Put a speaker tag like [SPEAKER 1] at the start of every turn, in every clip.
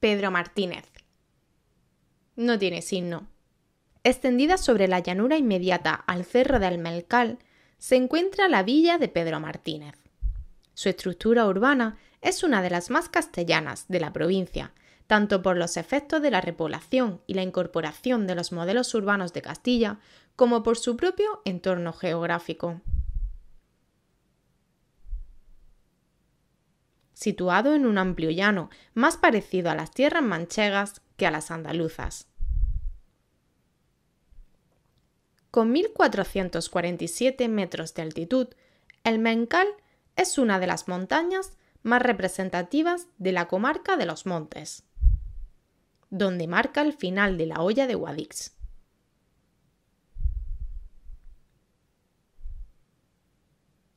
[SPEAKER 1] Pedro Martínez. No tiene signo. Extendida sobre la llanura inmediata al cerro de Almelcal, se encuentra la villa de Pedro Martínez. Su estructura urbana es una de las más castellanas de la provincia, tanto por los efectos de la repoblación y la incorporación de los modelos urbanos de Castilla, como por su propio entorno geográfico. situado en un amplio llano, más parecido a las tierras manchegas que a las andaluzas. Con 1.447 metros de altitud, el Mencal es una de las montañas más representativas de la comarca de los Montes, donde marca el final de la olla de Guadix.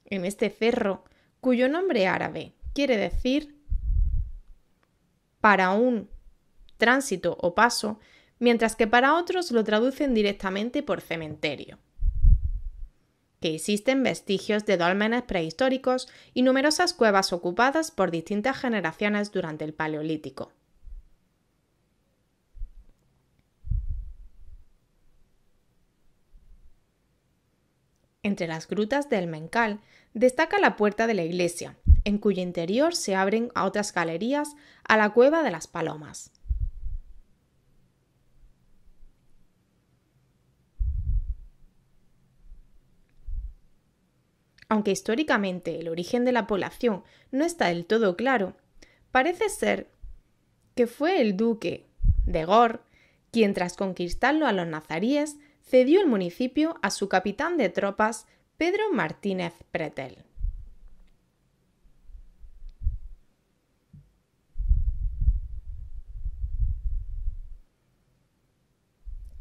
[SPEAKER 1] En este cerro, cuyo nombre árabe quiere decir para un tránsito o paso, mientras que para otros lo traducen directamente por cementerio. Que existen vestigios de dólmenes prehistóricos y numerosas cuevas ocupadas por distintas generaciones durante el Paleolítico. Entre las grutas del Mencal destaca la puerta de la iglesia, en cuyo interior se abren a otras galerías a la cueva de las palomas. Aunque históricamente el origen de la población no está del todo claro, parece ser que fue el duque de Gor quien tras conquistarlo a los nazaríes cedió el municipio a su capitán de tropas Pedro Martínez Pretel.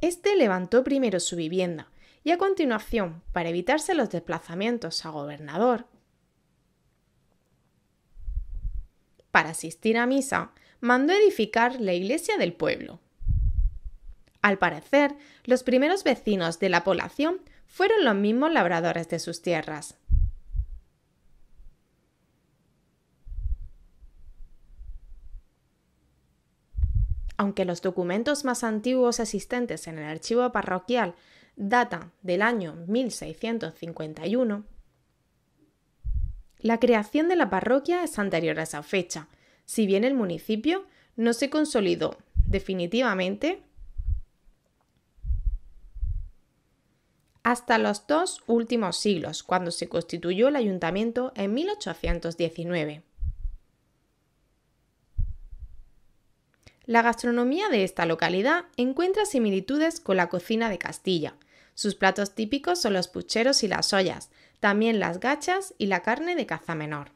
[SPEAKER 1] Este levantó primero su vivienda y a continuación, para evitarse los desplazamientos a gobernador, para asistir a misa, mandó edificar la iglesia del pueblo. Al parecer, los primeros vecinos de la población fueron los mismos labradores de sus tierras. Aunque los documentos más antiguos existentes en el archivo parroquial datan del año 1651, la creación de la parroquia es anterior a esa fecha, si bien el municipio no se consolidó definitivamente hasta los dos últimos siglos, cuando se constituyó el ayuntamiento en 1819. La gastronomía de esta localidad encuentra similitudes con la cocina de Castilla. Sus platos típicos son los pucheros y las ollas, también las gachas y la carne de caza menor.